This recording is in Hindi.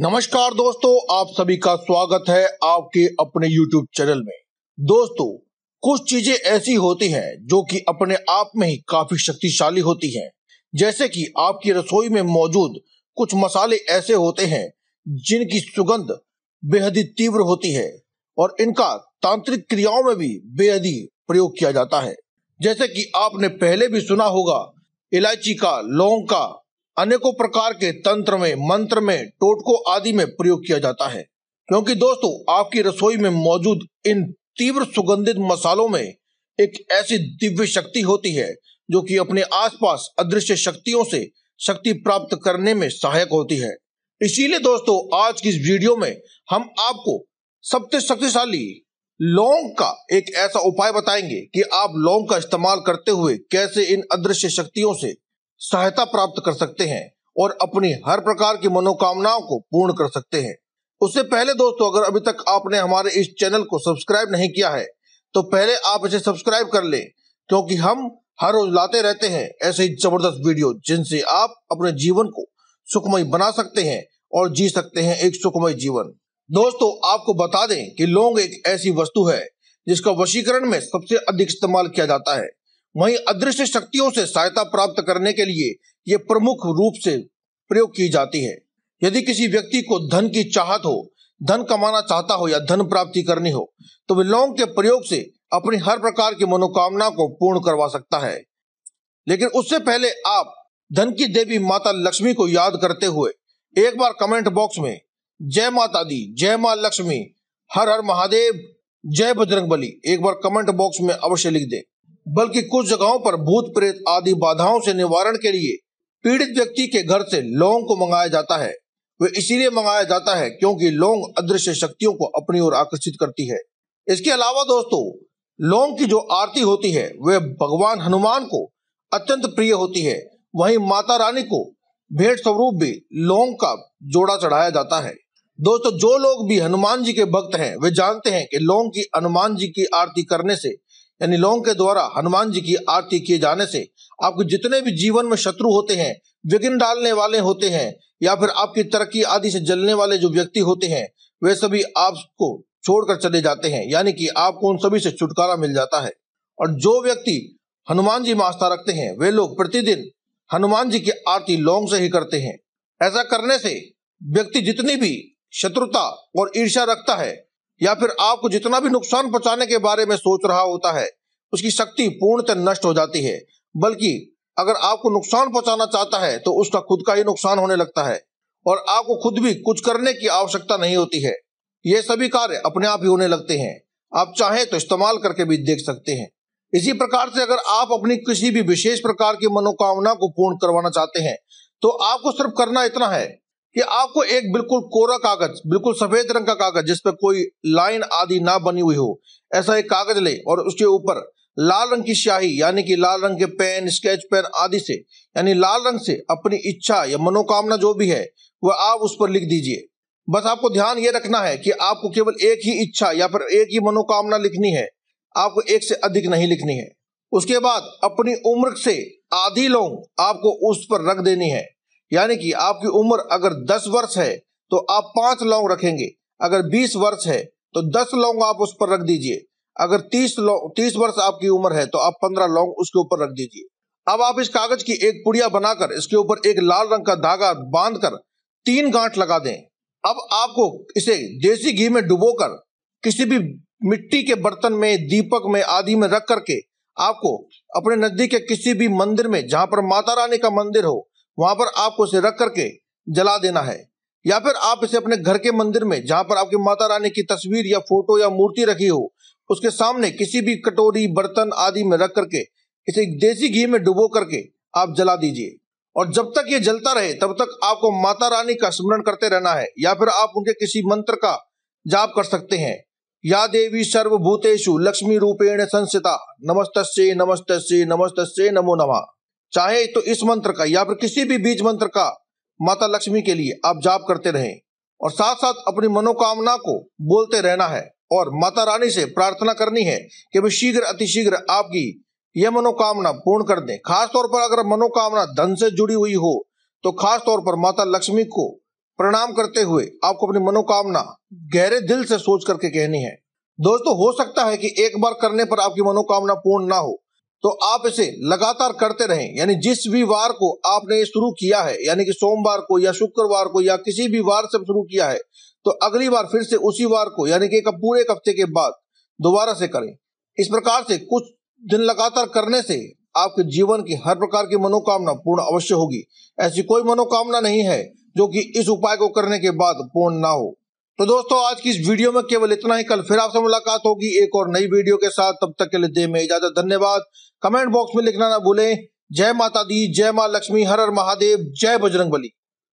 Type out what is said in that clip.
नमस्कार दोस्तों आप सभी का स्वागत है आपके अपने YouTube चैनल में दोस्तों कुछ चीजें ऐसी होती हैं जो कि अपने आप में ही काफी शक्तिशाली होती हैं जैसे कि आपकी रसोई में मौजूद कुछ मसाले ऐसे होते हैं जिनकी सुगंध बेहद ही तीव्र होती है और इनका तांत्रिक क्रियाओं में भी बेहद ही प्रयोग किया जाता है जैसे कि आपने पहले भी सुना होगा इलायची का लौंग का अनेकों प्रकार के तंत्र में मंत्र में टोटको आदि में प्रयोग किया जाता है क्योंकि दोस्तों आपकी रसोई में मौजूद इन तीव्र सुगंधित मसालों में एक ऐसी दिव्य शक्ति होती है जो कि अपने आसपास अदृश्य शक्तियों से शक्ति प्राप्त करने में सहायक होती है इसीलिए दोस्तों आज की इस वीडियो में हम आपको सबसे शक्तिशाली लौंग का एक ऐसा उपाय बताएंगे कि आप लौंग का इस्तेमाल करते हुए कैसे इन अदृश्य शक्तियों से सहायता प्राप्त कर सकते हैं और अपनी हर प्रकार की मनोकामनाओं को पूर्ण कर सकते हैं उससे पहले दोस्तों अगर अभी तक आपने हमारे इस चैनल को सब्सक्राइब नहीं किया है तो पहले आप इसे सब्सक्राइब कर लें क्योंकि हम हर रोज लाते रहते हैं ऐसे ही जबरदस्त वीडियो जिनसे आप अपने जीवन को सुखमय बना सकते हैं और जी सकते हैं एक सुखमय जीवन दोस्तों आपको बता दें कि लोंग एक ऐसी वस्तु है जिसका वशीकरण में सबसे अधिक इस्तेमाल किया जाता है वहीं अदृश्य शक्तियों से सहायता प्राप्त करने के लिए ये प्रमुख रूप से प्रयोग की जाती है यदि किसी व्यक्ति को धन की चाहत हो धन कमाना चाहता हो या धन प्राप्ति करनी हो तो वे लौंग के प्रयोग से अपनी हर प्रकार की मनोकामना को पूर्ण करवा सकता है लेकिन उससे पहले आप धन की देवी माता लक्ष्मी को याद करते हुए एक बार कमेंट बॉक्स में जय माता दी जय माँ लक्ष्मी हर हर महादेव जय बजरंग बली एक बार कमेंट बॉक्स में अवश्य लिख दे बल्कि कुछ जगहों पर भूत प्रेत आदि बाधाओं से निवारण के लिए पीड़ित व्यक्ति के घर से लौंग को मंगाया जाता है वे इसीलिए मंगाया जाता है क्योंकि लौंग अदृश्य शक्तियों को अपनी ओर आकर्षित करती है इसके अलावा दोस्तों लौंग की जो आरती होती है वह भगवान हनुमान को अत्यंत प्रिय होती है वहीं माता रानी को भेंट स्वरूप भी लौंग का जोड़ा चढ़ाया जाता है दोस्तों जो लोग भी हनुमान जी के भक्त हैं वे जानते हैं कि लौंग की हनुमान जी की आरती करने से यानी लौंग के द्वारा हनुमान जी की आरती किए जाने से आपके जितने भी जीवन में शत्रु होते हैं विघ्न डालने वाले होते हैं या फिर आपकी तरक्की आदि से जलने वाले जो व्यक्ति होते हैं वे सभी आपको छोड़कर चले जाते हैं यानी कि आपको उन सभी से छुटकारा मिल जाता है और जो व्यक्ति हनुमान जी में आस्था रखते हैं वे लोग प्रतिदिन हनुमान जी की आरती लौंग से ही करते हैं ऐसा करने से व्यक्ति जितनी भी शत्रुता और ईर्ष्या रखता है या फिर आपको जितना भी नुकसान पहुंचाने के बारे में सोच रहा होता है उसकी शक्ति पूर्णतः नष्ट हो जाती है बल्कि अगर आपको नुकसान पहुंचाना चाहता है तो उसका खुद का ही नुकसान होने लगता है और आपको खुद भी कुछ करने की आवश्यकता नहीं होती है ये सभी कार्य अपने आप ही होने लगते हैं आप चाहें तो इस्तेमाल करके भी देख सकते हैं इसी प्रकार से अगर आप अपनी किसी भी विशेष प्रकार की मनोकामना को पूर्ण करवाना चाहते हैं तो आपको सिर्फ करना इतना है कि आपको एक बिल्कुल कोरा कागज बिल्कुल सफेद रंग का कागज जिस पर कोई लाइन आदि ना बनी हुई हो ऐसा एक कागज ले और उसके ऊपर लाल रंग की स्याही यानी कि लाल रंग के पेन स्केच पेन आदि से यानी लाल रंग से अपनी इच्छा या मनोकामना जो भी है वह आप उस पर लिख दीजिए बस आपको ध्यान ये रखना है कि आपको केवल एक ही इच्छा या फिर एक ही मनोकामना लिखनी है आपको एक से अधिक नहीं लिखनी है उसके बाद अपनी उम्र से आधी लौंग आपको उस पर रख देनी है यानी कि आपकी उम्र अगर दस वर्ष है तो आप पांच लौंग रखेंगे अगर बीस वर्ष है तो दस लौंग आप उस पर रख दीजिए अगर तीस लौंग तीस वर्ष आपकी उम्र है तो आप पंद्रह लौंग उसके ऊपर रख दीजिए अब आप इस कागज की एक पुड़िया बनाकर इसके ऊपर एक लाल रंग का धागा बांध कर तीन गांठ लगा दें अब आपको इसे देसी घी में कर किसी भी मिट्टी के बर्तन में दीपक में आदि में रख करके आपको अपने नजदीक के किसी भी मंदिर में जहां पर माता रानी का मंदिर हो वहां पर आपको उसे रख करके जला देना है या फिर आप इसे अपने घर के मंदिर में जहां पर आपकी माता रानी की तस्वीर या फोटो या मूर्ति रखी हो उसके सामने किसी भी कटोरी बर्तन आदि में रख करके इसे देसी घी में डुबो करके आप जला दीजिए और जब तक ये जलता रहे तब तक आपको माता रानी का स्मरण करते रहना है या फिर आप उनके किसी मंत्र का जाप कर सकते हैं या देवी सर्वभूतेषु लक्ष्मी रूपेण संस्थिता नमस्तस्य नमस्तस्य नमस्तस्य नमो नमः चाहे तो इस मंत्र का या फिर किसी भी बीज मंत्र का माता लक्ष्मी के लिए आप जाप करते रहें और साथ साथ अपनी मनोकामना को बोलते रहना है और माता रानी से प्रार्थना करनी है कि वे शीघ्र अतिशीघ्र आपकी यह मनोकामना पूर्ण कर दें खासतौर पर अगर मनोकामना धन से जुड़ी हुई हो तो खास तौर पर माता लक्ष्मी को प्रणाम करते हुए आपको अपनी मनोकामना गहरे दिल से सोच करके कहनी है दोस्तों हो सकता है कि एक बार करने पर आपकी मनोकामना पूर्ण ना हो तो आप इसे लगातार करते रहें यानी जिस भी वार को आपने शुरू किया है यानी कि सोमवार को या शुक्रवार को या किसी भी वार से शुरू किया है तो अगली बार फिर से उसी वार को यानी कि एक पूरे हफ्ते के बाद दोबारा से करें इस प्रकार से कुछ दिन लगातार करने से आपके जीवन की हर प्रकार की मनोकामना पूर्ण अवश्य होगी ऐसी कोई मनोकामना नहीं है जो कि इस उपाय को करने के बाद पूर्ण ना हो तो दोस्तों आज की इस वीडियो में केवल इतना ही कल फिर आपसे मुलाकात होगी एक और नई वीडियो के साथ तब तक के लिए दे में इजाजत धन्यवाद कमेंट बॉक्स में लिखना ना भूलें जय माता दी जय माँ लक्ष्मी हर हर महादेव जय बजरंग बली